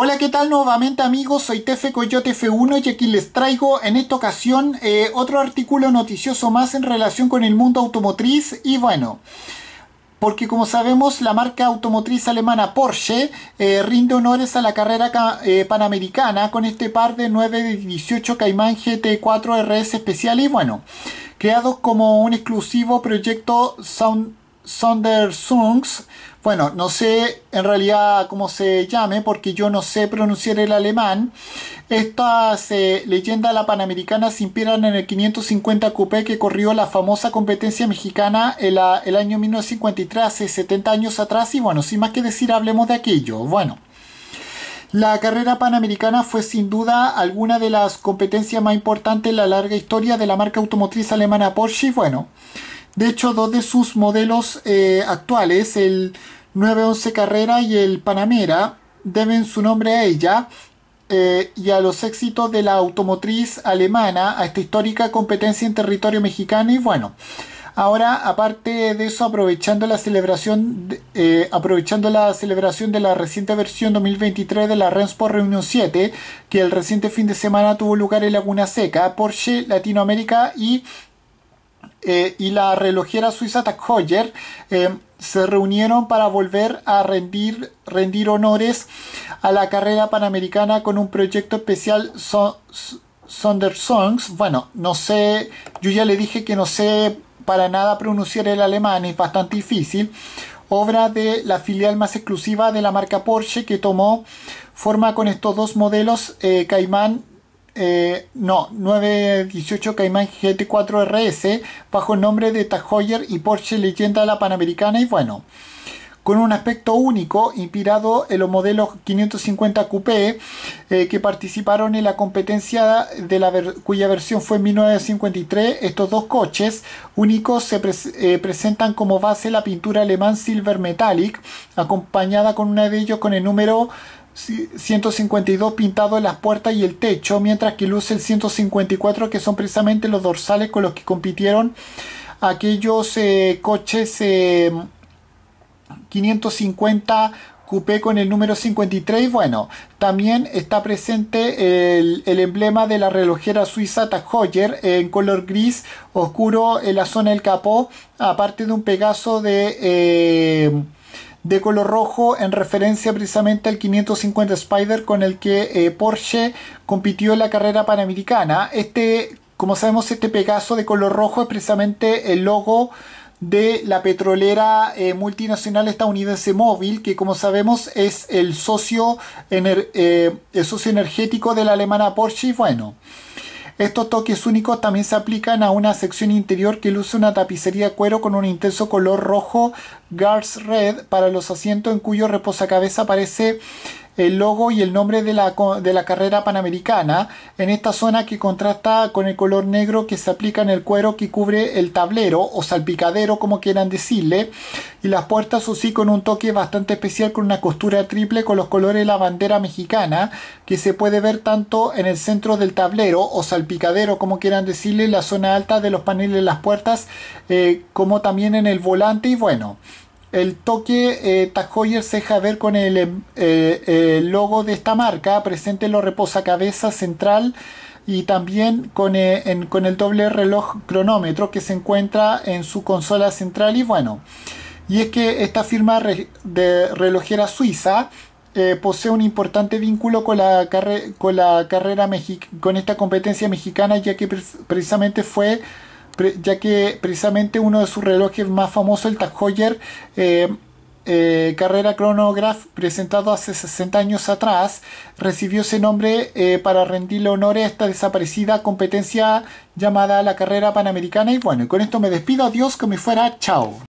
Hola, ¿qué tal nuevamente amigos? Soy Tefe Coyote F1 y aquí les traigo en esta ocasión eh, otro artículo noticioso más en relación con el mundo automotriz y bueno... Porque como sabemos la marca automotriz alemana Porsche eh, rinde honores a la carrera eh, panamericana con este par de 9 de 18 Cayman GT4 RS especial y bueno, creados como un exclusivo proyecto Sound Songs, Bueno, no sé en realidad cómo se llame porque yo no sé pronunciar el alemán. Esta eh, leyenda la panamericana se inspiran en el 550 coupé que corrió la famosa competencia mexicana el, el año 1953, hace 70 años atrás. Y bueno, sin más que decir, hablemos de aquello. Bueno. La carrera panamericana fue sin duda alguna de las competencias más importantes en la larga historia de la marca automotriz alemana Porsche. Bueno, de hecho, dos de sus modelos eh, actuales, el 911 Carrera y el Panamera, deben su nombre a ella eh, y a los éxitos de la automotriz alemana, a esta histórica competencia en territorio mexicano y bueno. Ahora, aparte de eso, aprovechando la celebración, de, eh, aprovechando la celebración de la reciente versión 2023 de la Rensport Reunión 7, que el reciente fin de semana tuvo lugar en Laguna Seca, Porsche Latinoamérica y eh, y la relojera suiza Tag eh, se reunieron para volver a rendir, rendir, honores a la carrera panamericana con un proyecto especial sonder songs Bueno, no sé, yo ya le dije que no sé para nada pronunciar el alemán, es bastante difícil. Obra de la filial más exclusiva de la marca Porsche que tomó forma con estos dos modelos eh, Caimán eh, no, 918 Cayman GT4 RS bajo el nombre de Tajoyer y Porsche Leyenda de la Panamericana y bueno con un aspecto único inspirado en los modelos 550 Coupé eh, que participaron en la competencia de la cuya versión fue en 1953. Estos dos coches únicos se eh, presentan como base la pintura alemán Silver Metallic acompañada con una de ellos con el número 152 pintado en las puertas y el techo, mientras que luce el 154 que son precisamente los dorsales con los que compitieron aquellos eh, coches 550 coupé con el número 53. Bueno, también está presente el, emblema de la relojera suiza Tag en color gris oscuro en la zona del capó, aparte de un pegaso de, eh, de color rojo en referencia precisamente al 550 Spider con el que eh, Porsche compitió en la carrera panamericana. Este, como sabemos, este pegaso de color rojo es precisamente el logo de la petrolera eh, multinacional estadounidense Móvil, que como sabemos es el socio, eh, socio energético de la alemana Porsche. bueno, estos toques únicos también se aplican a una sección interior que luce una tapicería de cuero con un intenso color rojo Gars Red para los asientos en cuyo reposacabeza aparece el logo y el nombre de la, de la carrera panamericana en esta zona que contrasta con el color negro que se aplica en el cuero que cubre el tablero o salpicadero como quieran decirle y las puertas o sí con un toque bastante especial con una costura triple con los colores de la bandera mexicana que se puede ver tanto en el centro del tablero o salpicadero como quieran decirle la zona alta de los paneles de las puertas eh, como también en el volante y bueno el toque eh, Tajoyer se deja ver con em, eh, el, logo de esta marca, presente en los reposacabezas central y también eh, con, el doble reloj cronómetro que se encuentra en su consola central y bueno. Y es que esta firma de relojera suiza posee un importante vínculo con la, carrera con esta competencia mexicana ya que precisamente fue ya que precisamente uno de sus relojes más famosos, el Tag Heuer, eh, eh, carrera cronograph presentado hace 60 años atrás, recibió ese nombre eh, para rendirle honores a esta desaparecida competencia llamada la carrera panamericana. Y bueno, con esto me despido, adiós, me fuera, chao.